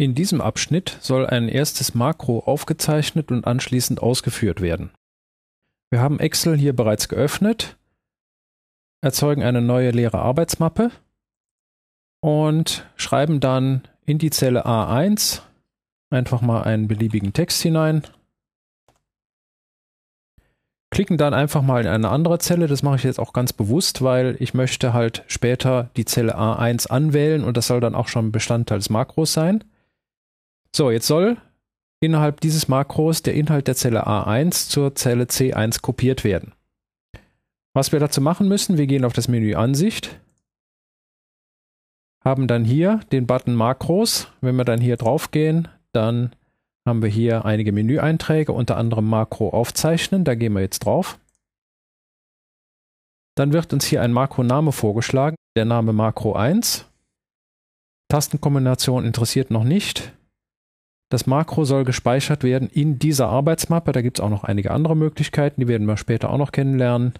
In diesem Abschnitt soll ein erstes Makro aufgezeichnet und anschließend ausgeführt werden. Wir haben Excel hier bereits geöffnet, erzeugen eine neue leere Arbeitsmappe und schreiben dann in die Zelle A1 einfach mal einen beliebigen Text hinein. Klicken dann einfach mal in eine andere Zelle. Das mache ich jetzt auch ganz bewusst, weil ich möchte halt später die Zelle A1 anwählen und das soll dann auch schon Bestandteil des Makros sein. So, jetzt soll innerhalb dieses Makros der Inhalt der Zelle A1 zur Zelle C1 kopiert werden. Was wir dazu machen müssen, wir gehen auf das Menü Ansicht, haben dann hier den Button Makros. Wenn wir dann hier drauf gehen, dann haben wir hier einige Menüeinträge, unter anderem Makro aufzeichnen. Da gehen wir jetzt drauf. Dann wird uns hier ein Makroname vorgeschlagen, der Name Makro 1. Tastenkombination interessiert noch nicht. Das Makro soll gespeichert werden in dieser Arbeitsmappe. Da gibt es auch noch einige andere Möglichkeiten, die werden wir später auch noch kennenlernen.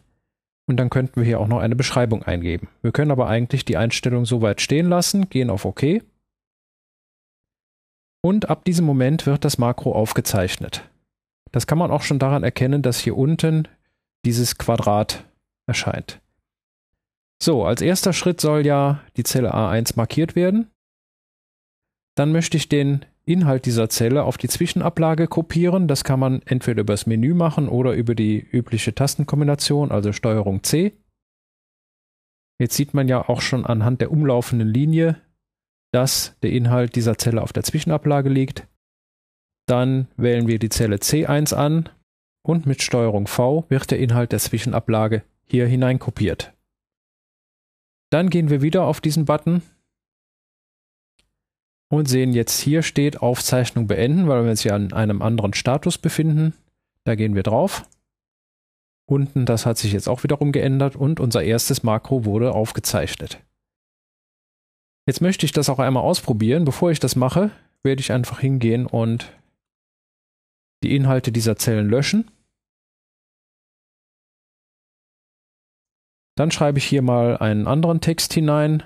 Und dann könnten wir hier auch noch eine Beschreibung eingeben. Wir können aber eigentlich die Einstellung so weit stehen lassen, gehen auf OK. Und ab diesem Moment wird das Makro aufgezeichnet. Das kann man auch schon daran erkennen, dass hier unten dieses Quadrat erscheint. So, als erster Schritt soll ja die Zelle A1 markiert werden. Dann möchte ich den Inhalt dieser Zelle auf die Zwischenablage kopieren. Das kann man entweder über das Menü machen oder über die übliche Tastenkombination, also Steuerung C. Jetzt sieht man ja auch schon anhand der umlaufenden Linie, dass der Inhalt dieser Zelle auf der Zwischenablage liegt. Dann wählen wir die Zelle C1 an und mit Steuerung V wird der Inhalt der Zwischenablage hier hineinkopiert. Dann gehen wir wieder auf diesen Button und sehen jetzt hier steht Aufzeichnung beenden, weil wir uns ja an einem anderen Status befinden. Da gehen wir drauf. Unten, das hat sich jetzt auch wiederum geändert und unser erstes Makro wurde aufgezeichnet. Jetzt möchte ich das auch einmal ausprobieren. Bevor ich das mache, werde ich einfach hingehen und die Inhalte dieser Zellen löschen. Dann schreibe ich hier mal einen anderen Text hinein,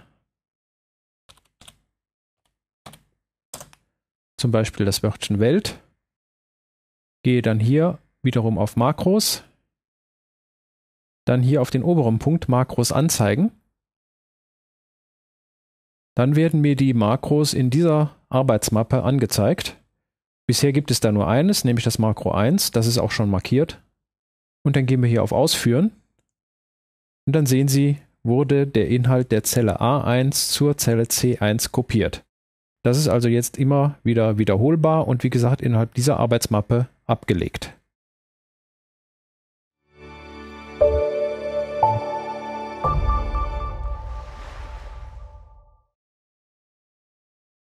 zum Beispiel das Wörtchen Welt, gehe dann hier wiederum auf Makros, dann hier auf den oberen Punkt Makros anzeigen. Dann werden mir die Makros in dieser Arbeitsmappe angezeigt. Bisher gibt es da nur eines, nämlich das Makro 1, das ist auch schon markiert. Und dann gehen wir hier auf Ausführen. Und dann sehen Sie, wurde der Inhalt der Zelle A1 zur Zelle C1 kopiert. Das ist also jetzt immer wieder wiederholbar und wie gesagt innerhalb dieser Arbeitsmappe abgelegt.